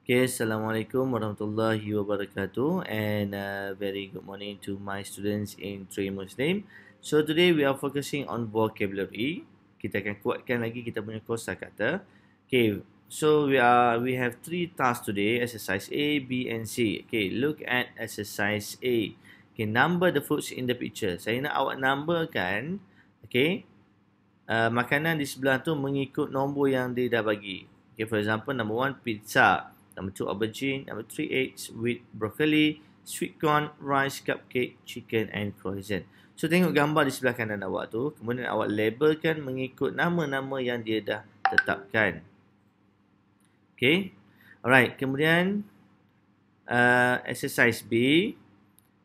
Okay, Assalamualaikum warahmatullahi wabarakatuh and uh, very good morning to my students in Tri Muslim. So today we are focusing on vocabulary. Kita akan kuatkan lagi kita punya kosakata. Okay, so we are we have three tasks today, exercise A, B and C. Okay, look at exercise A. Okay, number the foods in the picture. Saya nak awak numberkan, okay, uh, makanan di sebelah tu mengikut nombor yang dia dah bagi. Okay, for example, number one, pizza. Number two, aubergine. Number three, eggs with broccoli, sweet corn, rice, cupcake, chicken and croissant. So, tengok gambar di sebelah kanan awak tu. Kemudian awak labelkan mengikut nama-nama yang dia dah tetapkan. Okay. Alright. Kemudian, uh, exercise B.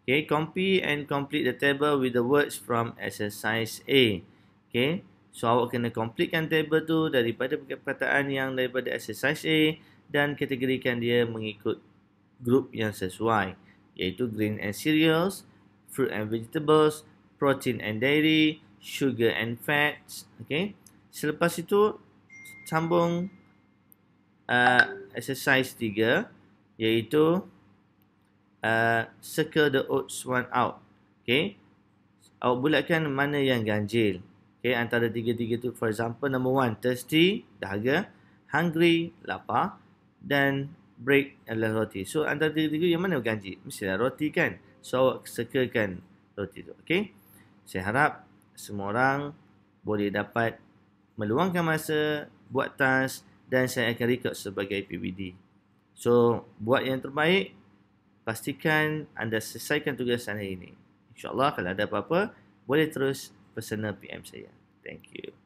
Okay. Copy and complete the table with the words from exercise A. Okay. So, awak kena completekan table tu daripada perkataan yang daripada exercise A dan kategorikan dia mengikut grup yang sesuai iaitu green and cereals, fruit and vegetables, protein and dairy, sugar and fats. Okay. Selepas itu, sambung uh, exercise tiga, iaitu uh, circle the oats one out. Okay. Awak bulatkan mana yang ganjil. Okay. Antara tiga-tiga itu, for example, number one, thirsty, dahaga. Hungry, lapar dan break adalah roti. So antara tiga-tiga yang mana ganji? Mestilah roti kan? So awak sekakan roti tu. Okay? Saya harap semua orang boleh dapat meluangkan masa buat task dan saya akan record sebagai PBD. So buat yang terbaik. Pastikan anda selesaikan tugas hari ini. InsyaAllah kalau ada apa-apa boleh terus personal PM saya. Thank you.